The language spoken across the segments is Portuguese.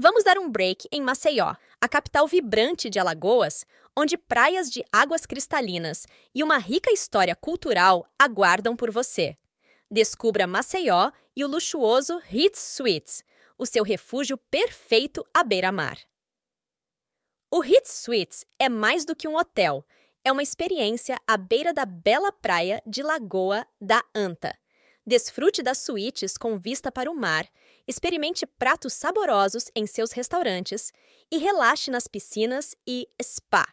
Vamos dar um break em Maceió, a capital vibrante de Alagoas, onde praias de águas cristalinas e uma rica história cultural aguardam por você. Descubra Maceió e o luxuoso Ritz Suites, o seu refúgio perfeito à beira-mar. O Ritz Suites é mais do que um hotel, é uma experiência à beira da bela praia de Lagoa da Anta Desfrute das suítes com vista para o mar, experimente pratos saborosos em seus restaurantes e relaxe nas piscinas e spa.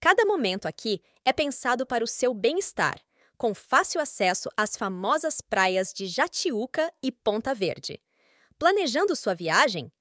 Cada momento aqui é pensado para o seu bem-estar, com fácil acesso às famosas praias de Jatiuca e Ponta Verde. Planejando sua viagem?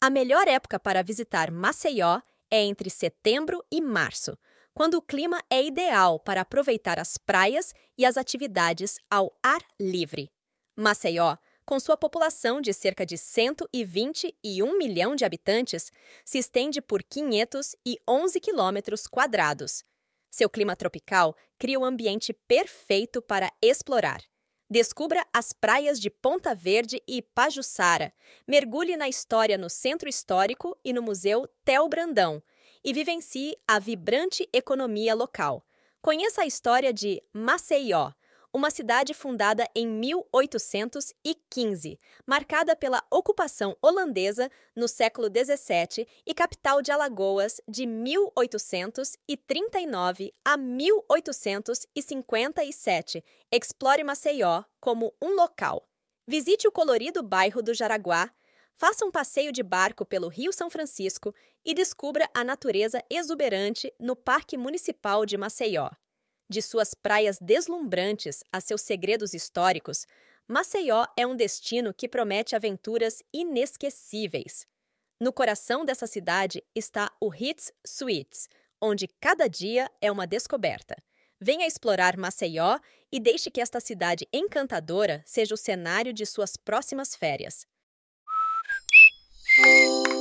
A melhor época para visitar Maceió é entre setembro e março quando o clima é ideal para aproveitar as praias e as atividades ao ar livre. Maceió, com sua população de cerca de 121 milhão de habitantes, se estende por 511 quilômetros quadrados. Seu clima tropical cria o um ambiente perfeito para explorar. Descubra as praias de Ponta Verde e Pajuçara. Mergulhe na história no Centro Histórico e no Museu Tel Brandão, e vivencie a vibrante economia local. Conheça a história de Maceió, uma cidade fundada em 1815, marcada pela ocupação holandesa no século 17 e capital de Alagoas de 1839 a 1857. Explore Maceió como um local. Visite o colorido bairro do Jaraguá, Faça um passeio de barco pelo Rio São Francisco e descubra a natureza exuberante no Parque Municipal de Maceió. De suas praias deslumbrantes a seus segredos históricos, Maceió é um destino que promete aventuras inesquecíveis. No coração dessa cidade está o Hits Suites, onde cada dia é uma descoberta. Venha explorar Maceió e deixe que esta cidade encantadora seja o cenário de suas próximas férias. Música